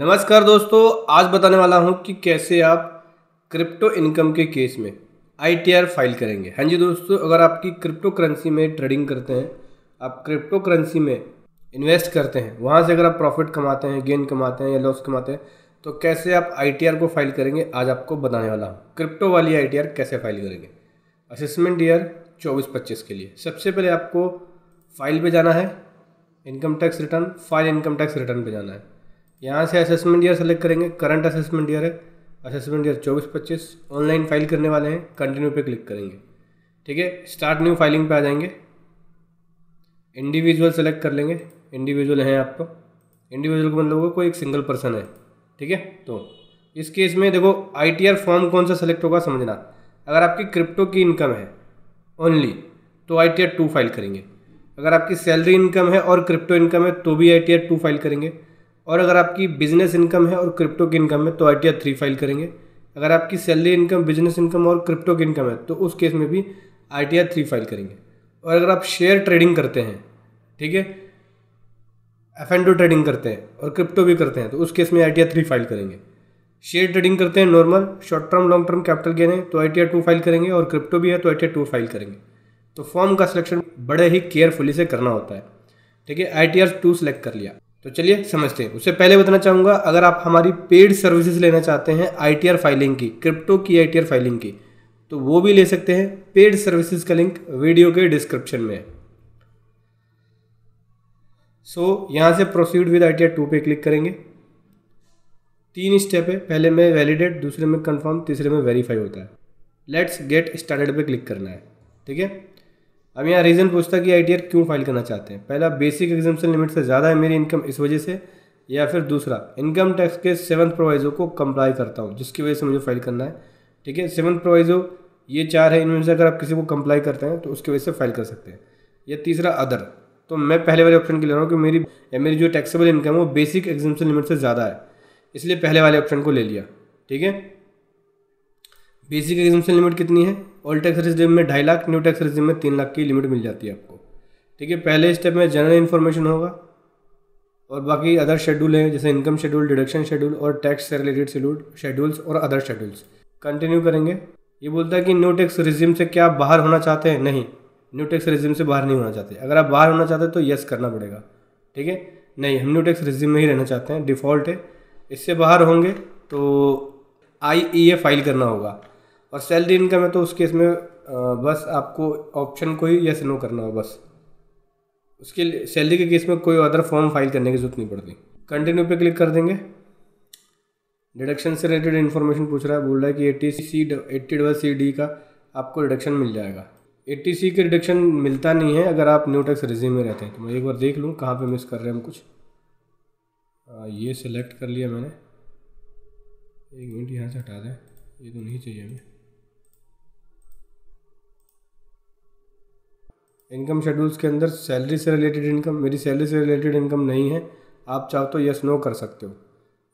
नमस्कार दोस्तों आज बताने वाला हूं कि कैसे आप क्रिप्टो इनकम के केस में आईटीआर फाइल करेंगे हाँ जी दोस्तों अगर आपकी क्रिप्टो करेंसी में ट्रेडिंग करते हैं आप क्रिप्टो करेंसी में इन्वेस्ट करते हैं वहां से अगर आप प्रॉफिट कमाते हैं गेन कमाते हैं या लॉस कमाते हैं तो कैसे आप आई को फाइल करेंगे आज आपको बताने वाला हूँ क्रिप्टो वाली आई कैसे फाइल करेंगे असेसमेंट ईयर चौबीस पच्चीस के लिए सबसे पहले आपको फाइल पर जाना है income tax return file income tax return पर जाना है यहाँ से असेसमेंट ईयर सेलेक्ट करेंगे करंट असेसमेंट ईयर है असेसमेंट ईयर चौबीस पच्चीस ऑनलाइन फाइल करने वाले हैं कंटिन्यू पे क्लिक करेंगे ठीक है स्टार्ट न्यू फाइलिंग पे आ जाएंगे इंडिविजुअल सेलेक्ट कर लेंगे इंडिविजुअल हैं आपको इंडिविजुअल को मतलब कोई एक सिंगल पर्सन है ठीक है तो इस केस में देखो आई फॉर्म कौन सा सेलेक्ट होगा समझना अगर आपकी क्रिप्टो की इनकम है ओनली तो आई टी टू फाइल करेंगे अगर आपकी सैलरी इनकम है और क्रिप्टो इनकम है तो भी आई टी टू फाइल करेंगे और अगर आपकी बिजनेस इनकम है और क्रिप्टो की इनकम है तो आई टी फाइल करेंगे अगर आपकी सैलरी इनकम बिजनेस इनकम और क्रिप्टो की इनकम है तो उस केस में भी आई टी फाइल करेंगे और अगर आप शेयर ट्रेडिंग करते हैं ठीक है एफ एंड ट्रेडिंग करते हैं और क्रिप्टो भी करते हैं तो उस केस में आई टी फाइल करेंगे शेयर ट्रेडिंग करते हैं normal short term long term capital gain है तो आई टी फाइल करेंगे और क्रिप्टो भी है तो आई टी फाइल करेंगे तो फॉर्म का सिलेक्शन बड़े ही केयरफुली से करना होता है ठीक है आई टी सेलेक्ट कर लिया तो चलिए समझते हैं उससे पहले बताना चाहूँगा अगर आप हमारी पेड सर्विसेज लेना चाहते हैं आई फाइलिंग की क्रिप्टो की आई फाइलिंग की तो वो भी ले सकते हैं पेड सर्विसेज का लिंक वीडियो के डिस्क्रिप्शन में है सो so, यहाँ से proceed with I T R two पे क्लिक करेंगे तीन स्टेप है पहले में वैलिडेट दूसरे में कंफर्म तीसरे में वेरीफाई होता है लेट्स गेट स्टार्टेड पे क्लिक करना है ठीक है अब यहाँ रीज़न पूछता कि आई क्यों फाइल करना चाहते हैं पहला बेसिक एग्जामेशन लिमिट से ज़्यादा है मेरी इनकम इस वजह से या फिर दूसरा इनकम टैक्स के सेवन्थ प्रोवाइज़ो को कम्प्लाई करता हूँ जिसकी वजह से मुझे फाइल करना है ठीक है सेवन्थ प्रोवाइज़ो ये चार है इनमें से अगर आप किसी को कम्प्लाई करते हैं तो उसकी वजह से फाइल कर सकते हैं या तीसरा अदर तो मैं पहले वाले ऑप्शन के ले रहा हूँ कि मेरी मेरी जो टैक्सेबल इनकम है वो बेसिक एग्जामेशन लिमिट से ज़्यादा है इसलिए पहले वाले ऑप्शन को ले लिया ठीक है बेसिक एग्जामेशन लिमिट कितनी है ओल्ड टैक्स रिजिम में ढाई लाख न्यू टैक्स रिजिम में तीन लाख की लिमिट मिल जाती है आपको ठीक है पहले स्टेप में जनरल इन्फॉर्मेशन होगा और बाकी अदर शेड्यूल हैं जैसे इनकम शेड्यूल डिडक्शन शेड्यूल और टैक्स से रिलेटेड शेड्यूल शेड्यूल्स और अदर शेड्यूल्स कंटिन्यू करेंगे ये बोलता है कि न्यू टैक्स रिजिम से क्या आप बाहर होना चाहते हैं नहीं न्यू टैक्स रिजिम से बाहर नहीं होना चाहते अगर आप बाहर होना चाहते हैं तो येस करना पड़ेगा ठीक है नहीं हम न्यू टैक्स रिजिम में ही रहना चाहते हैं डिफ़ॉल्ट है इससे बाहर होंगे तो आई ई ए फाइल करना होगा और सैलरी इनकम है तो उस केस में बस आपको ऑप्शन को ही यस नो करना हो बस उसके लिए सैलरी के केस में कोई अदर फॉर्म फाइल करने की जरूरत नहीं पड़ती कंटिन्यू पे क्लिक कर देंगे डिडक्शन से रिलेटेड इन्फॉर्मेशन पूछ रहा है बोल रहा है कि eighty C eighty double C D का आपको डिडक्शन मिल जाएगा एट्टी सी का डिडक्शन मिलता नहीं है अगर आप न्यू टैक्स रिज्यूम में रहते हैं तो मैं एक बार देख लूँ कहाँ पे मिस कर रहे हैं हम कुछ आ, ये सिलेक्ट कर लिया मैंने एक मिनट यहाँ से हटा दें ये तो नहीं चाहिए हमें इनकम शेड्यूल्स के अंदर सैलरी से रिलेटेड इनकम मेरी सैलरी से रिलेटेड इनकम नहीं है आप चाहो तो यस नो कर सकते हो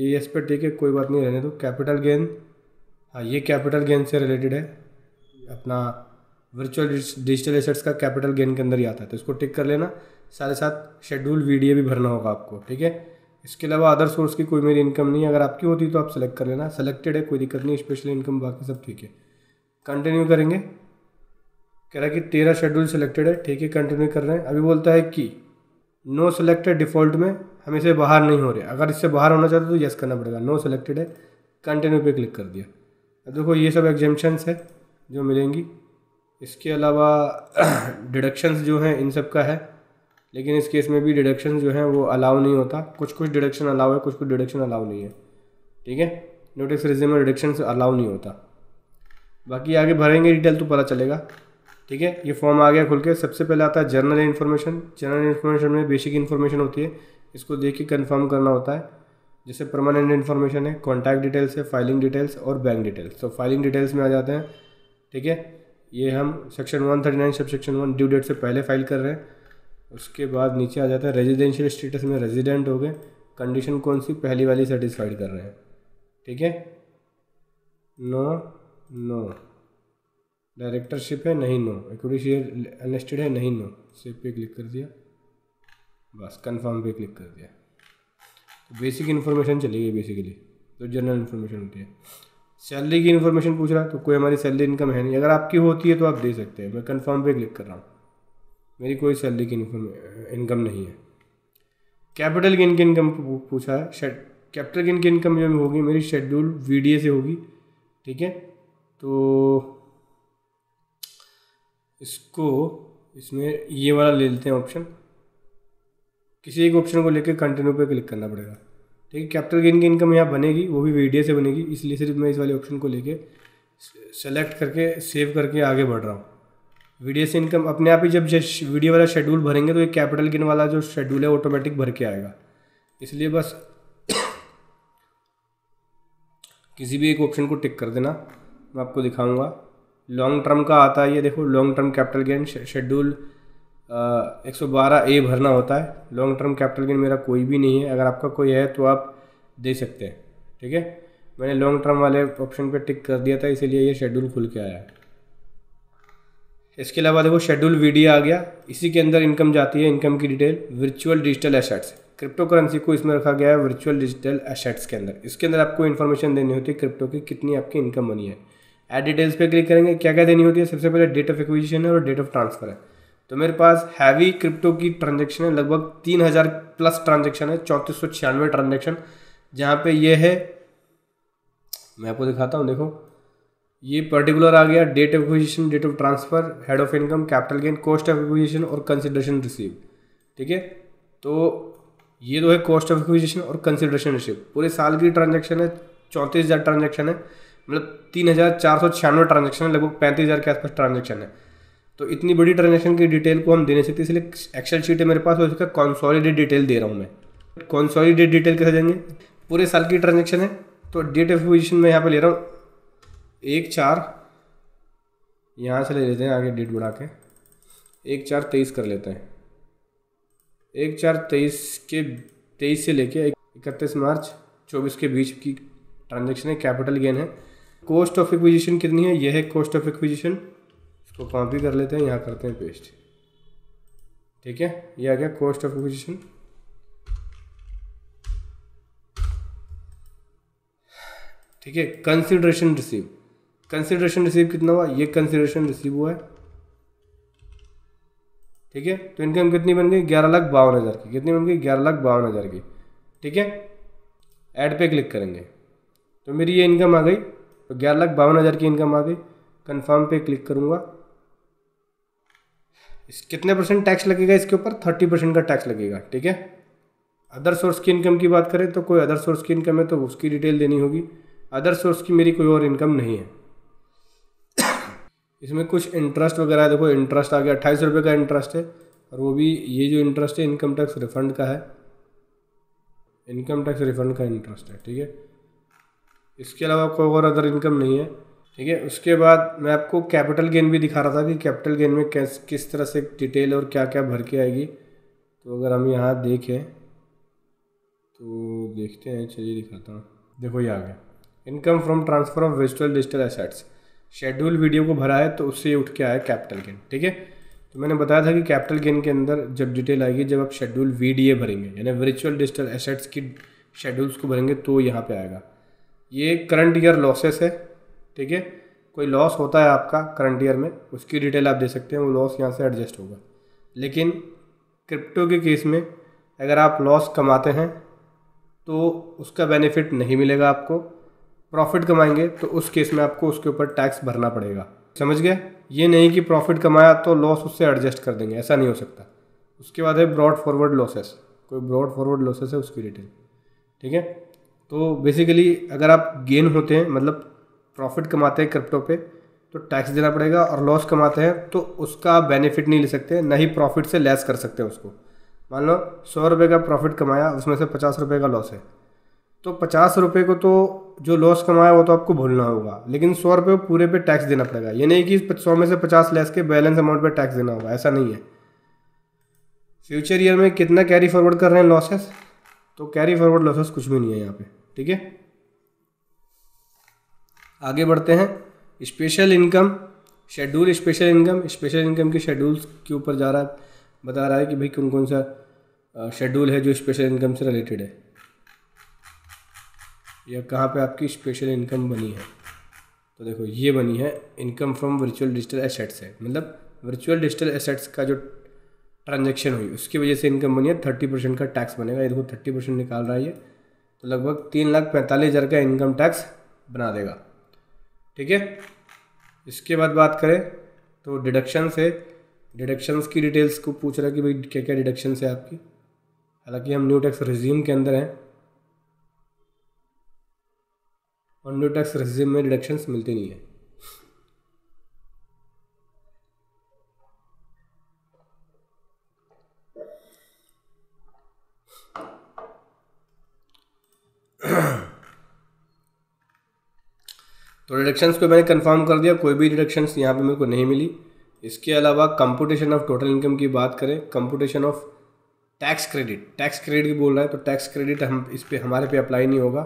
ये यस पे ठीक है कोई बात नहीं रहने दो कैपिटल गेन हाँ ये कैपिटल गेन से रिलेटेड है अपना वर्चुअल डिजिटल एसेट्स का कैपिटल गेन के अंदर ही आता है तो इसको टिक कर लेना साथ ही साथ शेड्यूल वीडियो भी भरना होगा आपको ठीक है इसके अलावा अदर सोर्स की कोई मेरी इनकम नहीं है अगर आपकी होती तो आप सेलेक्ट कर लेना सेलेक्टेड है कोई दिक्कत नहीं स्पेशल इनकम बाकी सब ठीक है कंटिन्यू करेंगे कह रहा है कि तेरह शेड्यूल सिलेक्टेड है ठीक है कंटिन्यू कर रहे हैं अभी बोलता है कि नो सेलेक्टेड डिफ़ॉल्ट में हम इसे बाहर नहीं हो रहे अगर इससे बाहर होना चाहते तो येस करना पड़ेगा नो सेलेक्टेड है कंटिन्यू पे क्लिक कर दिया अब देखो ये सब एग्जामेशंस है जो मिलेंगी इसके अलावा डिडक्शंस जो हैं इन सब का है लेकिन इस केस में भी डिडक्शन जो है वो अलाउ नहीं होता कुछ कुछ डिडक्शन अलाउ है कुछ कुछ डिडक्शन अलाउ नहीं है ठीक है नोटिस रिज्यूमर में डिडक्शन अलाउ नहीं होता बाकी आगे भरेंगे डिटेल तो पता चलेगा ठीक है ये फॉर्म आ गया खुल के सबसे पहले आता है जनरल इन्फॉर्मेशन जनरल इन्फॉर्मेशन में बेसिक इन्फॉर्मेशन होती है इसको देख के कन्फर्म करना होता है जैसे परमानेंट इन्फॉर्मेशन है कॉन्टैक्ट डिटेल्स है फाइलिंग डिटेल्स और बैंक डिटेल्स तो फाइलिंग डिटेल्स में आ जाते हैं ठीक है ये हम section one thirty nine sub section one due date से पहले फाइल कर रहे हैं उसके बाद नीचे आ जाता है रेजिडेंशियल स्टेटस में रेजिडेंट हो गए कंडीशन कौन सी पहली वाली सेटिस्फाइड कर रहे हैं ठीक है नो नो डायरेक्टरशिप है नहीं नो इक्विटी शेयर अनलिस्टेड है नहीं नो सेव पे क्लिक कर दिया बस कंफर्म पे क्लिक कर दिया तो बेसिक इन्फॉर्मेशन चली गई बेसिकली तो जनरल इन्फॉर्मेशन होती है सैलरी की इन्फॉर्मेशन पूछ रहा तो कोई हमारी सैलरी इनकम है नहीं अगर आपकी होती है तो आप दे सकते हैं मैं कन्फर्म पे क्लिक कर रहा हूँ मेरी कोई सैलरी की इनकम नहीं है कैपिटल गेन की इनकम पूछा है शेड कैपिटल गेन की इनकम जो होगी मेरी शेड्यूल वी से होगी ठीक है तो इसको इसमें ये वाला ले लेते हैं ऑप्शन किसी एक ऑप्शन को लेकर कंटिन्यू पे क्लिक करना पड़ेगा ठीक है कैपिटल गेन की इनकम यहाँ बनेगी वो भी वीडियो से बनेगी इसलिए सिर्फ मैं इस वाले ऑप्शन को लेके सेलेक्ट करके सेव करके आगे बढ़ रहा हूँ वीडियो से इनकम अपने आप ही जब वीडियो वाला शेड्यूल भरेंगे तो ये कैपिटल गेन वाला जो शेड्यूल है ऑटोमेटिक भर के आएगा इसलिए बस किसी भी एक ऑप्शन को टिक कर देना मैं आपको दिखाऊंगा लॉन्ग टर्म का आता है ये देखो long term capital gain schedule एक सौ बारह ए भरना होता है लॉन्ग टर्म कैपिटल गेन मेरा कोई भी नहीं है अगर आपका कोई है तो आप दे सकते हैं ठीक है मैंने लॉन्ग टर्म वाले ऑप्शन पे टिक कर दिया था इसीलिए ये शेड्यूल खुल के आया है इसके अलावा देखो शेड्यूल वीडियो आ गया इसी के अंदर इनकम जाती है इनकम की detail virtual digital assets crypto currency को इसमें रखा गया है वर्चुअल डिजिटल एसेट्स के अंदर इसके अंदर आपको इन्फॉर्मेशन देनी होती है क्रिप्टो की कितनी आपकी इनकम बनी है एड डिटेल्स पे क्लिक करेंगे क्या क्या देनी होती है सबसे पहले डेट ऑफ एक्विजिशन है और डेट ऑफ ट्रांसफर है तो मेरे पास हैवी क्रिप्टो की ट्रांजेक्शन है लगभग तीन हज़ार प्लस ट्रांजेक्शन है चौंतीस सौ छियानवे ट्रांजेक्शन जहाँ पे ये है मैं आपको दिखाता हूँ देखो ये पर्टिकुलर आ गया date of acquisition date of transfer head of income capital gain cost of acquisition और कंसिडरेशन रिसीव ठीक है तो ये तो है कॉस्ट ऑफ एक्विजिशन और कंसिडरेशन रिसीव पूरे साल की ट्रांजेक्शन है चौंतीस हज़ार ट्रांजेक्शन है मतलब तीन हज़ार चार सौ छियानवे ट्रांजेक्शन है लगभग पैंतीस हज़ार के आसपास ट्रांजेक्शन है तो इतनी बड़ी ट्रांजेक्शन की डिटेल को हम दे नहीं सकते तो इसलिए एक्सेल शीट है मेरे पास और उसका कॉन्सॉलिडेट डिटेल दे रहा हूँ मैं कॉन्सॉलिडेट डिटेल कैसे देंगे पूरे साल की ट्रांजेक्शन है तो डेट ऑफ पोजिशन मैं यहाँ पर ले रहा हूँ एक चार यहाँ से ले लेते हैं आगे डेट बढ़ा के एक चार तेईस कर लेते हैं एक चार तेईस के तेईस से लेके इकतीस मार्च चौबीस के बीच की ट्रांजेक्शन है कैपिटल गेन है कॉस्ट ऑफ एक्विजिशन कितनी है यह है कॉस्ट ऑफ एक्विजिशन इसको कॉपी कर लेते हैं यहाँ करते हैं पेस्ट ठीक है ये आ गया कॉस्ट ऑफ एक्विजिशन ठीक है कंसिडरेशन रिसीव कंसिडरेशन रिसीव कितना हुआ ये कंसिडरेशन रिसीव हुआ है ठीक है तो इनकम कितनी बन गई ग्यारह लाख बावन हज़ार की कितनी बन गई ग्यारह लाख बावन हज़ार की ठीक है ऐड पे क्लिक करेंगे तो मेरी ये इनकम आ गई तो ग्यारह लाख बावन हज़ार की इनकम आ गई कन्फर्म पे क्लिक करूँगा इस कितने परसेंट टैक्स लगेगा इसके ऊपर थर्टी परसेंट का टैक्स लगेगा ठीक है अदर सोर्स की इनकम की बात करें तो कोई अदर सोर्स की इनकम है तो उसकी डिटेल देनी होगी अदर सोर्स की मेरी कोई और इनकम नहीं है इसमें कुछ इंटरेस्ट वगैरह देखो इंटरेस्ट आ गया अट्ठाईस रुपये का इंटरेस्ट है और वो भी ये जो इंटरेस्ट है इनकम टैक्स रिफंड का है इनकम टैक्स रिफंड का इंटरेस्ट है ठीक है इसके अलावा कोई और अदर इनकम नहीं है ठीक है उसके बाद मैं आपको कैपिटल गेन भी दिखा रहा था कि कैपिटल गेन में कैस किस तरह से डिटेल और क्या क्या भर के आएगी तो अगर हम यहाँ देखें तो देखते हैं चलिए दिखाता हूँ देखो ये आ गया income from transfer of virtual digital assets schedule VDA को भरा है तो उससे ये उठ के आया कैपिटल गेन ठीक है तो मैंने बताया था कि कैपिटल गेन के अंदर जब डिटेल आएगी जब आप शेड्यूल वी भरेंगे यानी वर्चुअल डिजिटल एसेट्स की शेड्यूल्स को भरेंगे तो यहाँ पे आएगा ये करंट ईयर लॉसेस है ठीक है कोई लॉस होता है आपका करंट ईयर में उसकी डिटेल आप दे सकते हैं वो लॉस यहाँ से एडजस्ट होगा लेकिन क्रिप्टो के केस में अगर आप लॉस कमाते हैं तो उसका बेनिफिट नहीं मिलेगा आपको प्रॉफिट कमाएंगे तो उस केस में आपको उसके ऊपर टैक्स भरना पड़ेगा समझ गए ये नहीं कि प्रॉफिट कमाया तो लॉस उससे एडजस्ट कर देंगे ऐसा नहीं हो सकता उसके बाद है ब्रॉड फॉरवर्ड लॉसेस कोई ब्रॉड फॉरवर्ड लॉसेस है उसकी डिटेल ठीक है तो बेसिकली अगर आप गेन होते हैं मतलब प्रॉफिट कमाते हैं क्रिप्टो पे तो टैक्स देना पड़ेगा और लॉस कमाते हैं तो उसका बेनिफिट नहीं ले सकते ना ही प्रॉफिट से लेस कर सकते हैं उसको मान लो सौ रुपये का प्रॉफिट कमाया उसमें से पचास रुपये का लॉस है तो पचास रुपये को तो जो लॉस कमाया वो तो आपको भूलना होगा लेकिन सौ रुपये पूरे पे टैक्स देना पड़ेगा ये नहीं कि सौ में से पचास लेस के बैलेंस अमाउंट पे टैक्स देना होगा ऐसा नहीं है फ्यूचर ईयर में कितना कैरी फॉरवर्ड कर रहे हैं लॉसेस तो कैरी फॉरवर्ड लॉसेस कुछ भी नहीं है यहाँ पर ठीक है आगे बढ़ते हैं special income schedule special income special income के शेड्यूल्स के ऊपर जा रहा है बता रहा है कि भाई कौन कौन सा शेड्यूल है जो स्पेशल इनकम से रिलेटेड है या कहाँ पे आपकी स्पेशल इनकम बनी है तो देखो ये बनी है income from virtual digital assets है मतलब वर्चुअल डिजिटल एसेट्स का जो ट्रांजेक्शन हुई उसकी वजह से इनकम बनी है थर्टी परसेंट का टैक्स बनेगा ये देखो थर्टी परसेंट निकाल रहा है ये तो लगभग तीन लाख पैंतालीस हज़ार का इनकम टैक्स बना देगा ठीक है इसके बाद बात करें तो डिडक्शन से डिडक्शंस की डिटेल्स को पूछ रहा है कि भाई क्या क्या डिडक्शन है आपकी हालांकि हम न्यू टैक्स रिज्यूम के अंदर हैं और न्यू टैक्स रिज्यूम में डिडक्शंस मिलती नहीं है डिडक्शंस को मैंने कंफर्म कर दिया कोई भी डिडक्शंस यहाँ पे मेरे को नहीं मिली इसके अलावा कंपटीशन ऑफ टोटल इनकम की बात करें computation of tax credit tax credit बोल रहा है तो टैक्स क्रेडिट हम इस पर हमारे पे अप्लाई नहीं होगा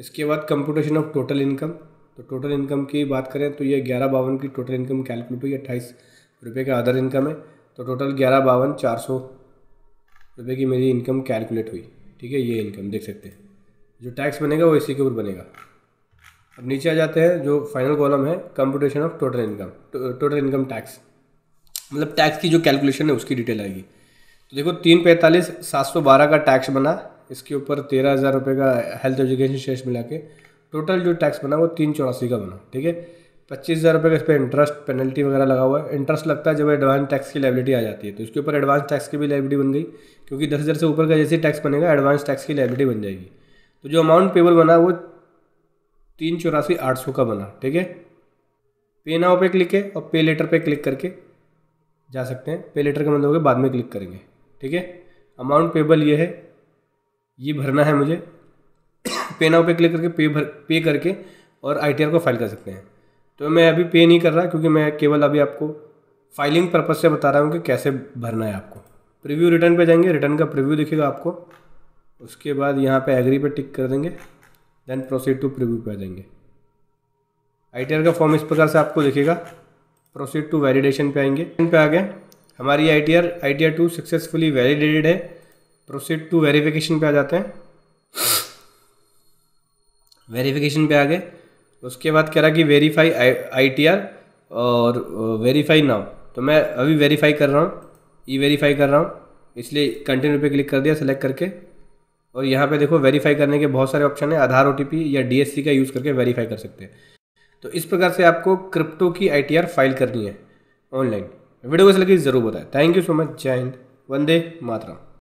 इसके बाद कंपटीशन ऑफ टोटल इनकम तो टोटल इनकम की बात करें तो ये ग्यारह बावन की टोटल इनकम कैलकुलेट हुई अट्ठाईस रुपये का अदर इनकम है तो टोटल ग्यारह बावन चार सौ रुपये की मेरी इनकम कैलकुलेट हुई ठीक है ये इनकम देख सकते हैं जो टैक्स बनेगा वो इसी के ऊपर बनेगा अब नीचे आ जाते हैं जो फाइनल कॉलम है computation of total income total income tax मतलब टैक्स की जो कैलकुलेशन है उसकी डिटेल आएगी तो देखो तीन पैंतालीस सात सौ बारह का टैक्स बना इसके ऊपर तेरह हज़ार रुपये का हेल्थ एजुकेशन शेष मिला के टोटल जो टैक्स बना वो तीन चौरासी का बना ठीक है पच्चीस हज़ार रुपये का इस पर इंटरेस्ट पेनल्टी वगैरह लगा हुआ है इंटरेस्ट लगता है जब एडवांस टैक्स की लाइबिलिटी आ जाती है तो इसके ऊपर एडवांस टैक्स की भी लाइबिलिटी बन गई क्योंकि दस हज़ार से ऊपर का जैसे टैक्स बनेगा एडवांस टैक्स की लाइबिलिटी बन जाएगी तो जो अमाउंट पेबल बना वो तीन चौरासी आठ सौ का बना ठीक है पे नाव पे क्लिक है और पे लेटर पे क्लिक करके जा सकते हैं पे लेटर का मतलब होगा बाद में क्लिक करेंगे ठीक है अमाउंट पेबल ये है ये भरना है मुझे पे नाव पे क्लिक करके पे भर पे करके और आई को फाइल कर सकते हैं तो मैं अभी पे नहीं कर रहा क्योंकि मैं केवल अभी आपको फाइलिंग पर्पज़ से बता रहा हूँ कि कैसे भरना है आपको प्रीव्यू रिटर्न पे जाएंगे रिटर्न का प्रीव्यू दिखेगा आपको उसके बाद यहाँ पे एग्री पे टिक कर देंगे देन प्रोसीड टू प्रीव्यू कर देंगे आई का फॉर्म इस प्रकार से आपको दिखेगा प्रोसीड टू वैलिडेशन पे आएंगे इन पे आ गए हमारी I T R I T R two successfully validated है प्रोसीड टू वेरीफिकेशन पे आ जाते हैं वेरीफिकेशन पे आ गए उसके बाद कह रहा कि वेरीफाई आई टी आर और वेरीफाई नाउ तो मैं अभी वेरीफाई कर रहा हूँ ई वेरीफाई कर रहा हूँ इसलिए कंटिन्यू पे क्लिक कर दिया सेलेक्ट करके और यहाँ पे देखो वेरीफाई करने के बहुत सारे ऑप्शन है आधार ओ या डी का यूज़ करके वेरीफाई कर सकते हैं तो इस प्रकार से आपको क्रिप्टो की आई फाइल करनी है ऑनलाइन वीडियो कैसे लगी ज़रूर बताएं थैंक यू सो मच जय हिंद वंदे मातरम